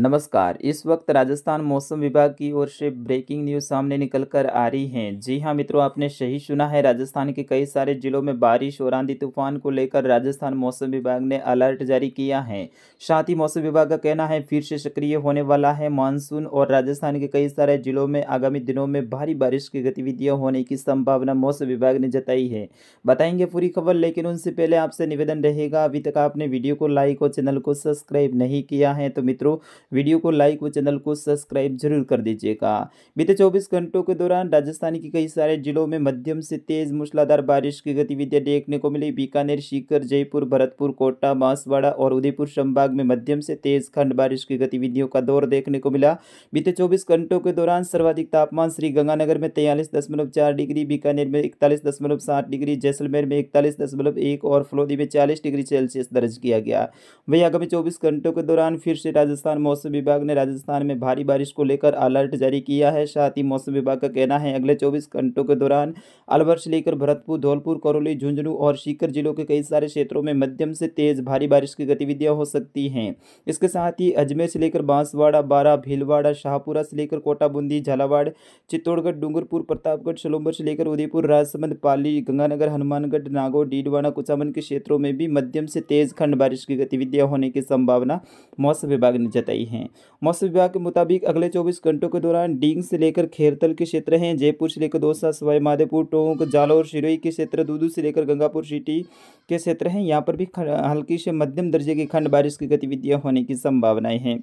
नमस्कार इस वक्त राजस्थान मौसम विभाग की ओर से ब्रेकिंग न्यूज सामने निकल कर आ रही हैं जी हाँ मित्रों आपने सही सुना है राजस्थान के कई सारे जिलों में बारिश और आंधी तूफान को लेकर राजस्थान मौसम विभाग ने अलर्ट जारी किया है साथ ही मौसम विभाग का कहना है फिर से सक्रिय होने वाला है मानसून और राजस्थान के कई सारे जिलों में आगामी दिनों में भारी बारिश की गतिविधियाँ होने की संभावना मौसम विभाग ने जताई है बताएंगे पूरी खबर लेकिन उनसे पहले आपसे निवेदन रहेगा अभी तक आपने वीडियो को लाइक और चैनल को सब्सक्राइब नहीं किया है तो मित्रों वीडियो को लाइक व चैनल को सब्सक्राइब जरूर कर दीजिएगा बीते चौबीस घंटों के दौरान राजस्थान के कई सारे जिलों में मध्यम से तेज मूसलाधार बारिश की गतिविधियां देखने को मिली बीकानेर सीकर जयपुर भरतपुर कोटा बांसवाड़ा और उदयपुर संभाग में मध्यम से तेज खंड बारिश की गतिविधियों का दौर देखने को मिला बीते चौबीस घंटों के दौरान सर्वाधिक तापमान श्री गंगानगर में तैयलीस दशमलव चार डिग्री बीकानेर में इकतालीस दशमलव सात डिग्री जैसलमेर में इकतालीस दशमलव एक और फलोदी में चालीस डिग्री सेल्सियस दर्ज किया गया वही आगामी चौबीस घंटों के दौरान फिर से राजस्थान मौसम मौसम विभाग ने राजस्थान में भारी बारिश को लेकर अलर्ट जारी किया है साथ ही मौसम विभाग का कहना है अगले चौबीस घंटों के दौरान अलवर से लेकर भरतपुर धौलपुर करौली झुंझुनू और सीकर जिलों के कई सारे क्षेत्रों में मध्यम से तेज भारी बारिश की गतिविधियाँ हो सकती हैं इसके साथ ही अजमेर से लेकर बांसवाड़ा बारा भीलवाड़ा शाहपुरा से लेकर कोटाबूंदी झालावाड़ चित्तौड़गढ़ डूंगरपुर प्रतापगढ़ सलूम्बर से लेकर उदयपुर राजसमंद पाली गंगानगर हनुमानगढ़ नागौर डीडवाना कुचामन के क्षेत्रों में भी मध्यम से तेज खंड बारिश की गतिविधियां होने की संभावना मौसम विभाग ने जताई हैं मौसम विभाग के मुताबिक अगले चौबीस घंटों के दौरान डींग से लेकर खेरतल के क्षेत्र हैं जयपुर से लेकर दौसा सवाई माधोपुर टोंक जालौर शिरोई के क्षेत्र दूदू से लेकर गंगापुर सिटी के क्षेत्र हैं यहाँ पर भी हल्की से मध्यम दर्जे की खंड बारिश की गतिविधियाँ होने की संभावनाएं हैं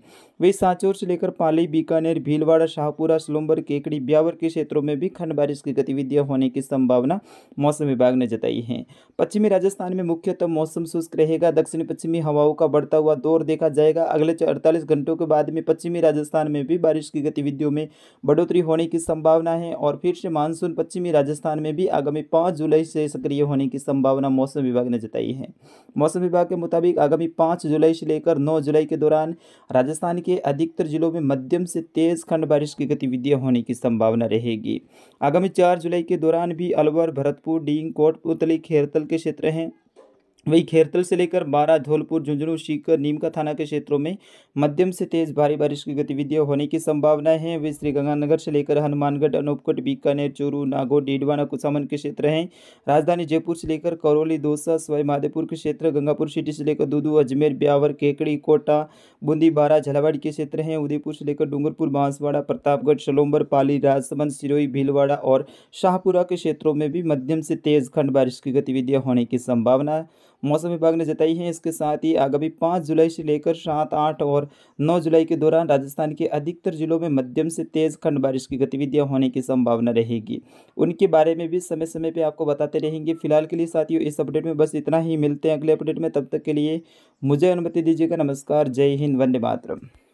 वहीं सांचौर से लेकर पाली बीकानेर भीलवाड़ा शाहपुरा सलोम्बर केकड़ी ब्यावर के क्षेत्रों में भी खंड बारिश की गतिविधियाँ होने की संभावना मौसम विभाग ने जताई है पश्चिमी राजस्थान में मुख्यतः मौसम शुष्क रहेगा दक्षिण पश्चिमी हवाओं का बढ़ता हुआ दौर देखा जाएगा अगले अड़तालीस घंटों के बाद में पश्चिमी राजस्थान में भी बारिश की गतिविधियों में बढ़ोतरी होने की संभावना है और फिर से मानसून पश्चिमी राजस्थान में भी आगामी पाँच जुलाई से सक्रिय होने की संभावना मौसम विभाग ने ने जताई है मौसम विभाग के मुताबिक आगामी पाँच जुलाई से लेकर नौ जुलाई के दौरान राजस्थान के अधिकतर जिलों में मध्यम से तेज़ खंड बारिश की गतिविधियाँ होने की संभावना रहेगी आगामी चार जुलाई के दौरान भी अलवर भरतपुर डींग कोटपुतली खेरतल के क्षेत्र हैं वही खेरतल से लेकर बारा धौलपुर झुंझुनू सीकर नीमका थाना के क्षेत्रों में मध्यम से तेज भारी बारिश की गतिविधियां होने की संभावना है वे श्रीगंगानगर से लेकर हनुमानगढ़ अनूपकट बीकानेर चूरू नागौर डीडवाना कुसामन के क्षेत्र हैं राजधानी जयपुर से लेकर करौली दौसा सवाई के क्षेत्र गंगापुर सिटी से लेकर दूदू अजमेर ब्यावर केकड़ी कोटा बूंदी बारा झालावाड़ के क्षेत्र हैं उदयपुर से लेकर डूंगरपुर बांसवाड़ा प्रतापगढ़ शलोम्बर पाली राजसमंद सिरोई भीलवाड़ा और शाहपुरा के क्षेत्रों में भी मध्यम से तेज खंड बारिश की गतिविधियाँ होने की संभावना मौसम विभाग ने जताई है इसके साथ ही आगामी पाँच जुलाई से लेकर सात आठ और नौ जुलाई के दौरान राजस्थान के अधिकतर जिलों में मध्यम से तेज़ खंड बारिश की गतिविधियाँ होने की संभावना रहेगी उनके बारे में भी समय समय पर आपको बताते रहेंगे फिलहाल के लिए साथियों इस अपडेट में बस इतना ही मिलते हैं अगले अपडेट में तब तक के लिए मुझे अनुमति दीजिएगा नमस्कार जय हिंद वंदे मातरम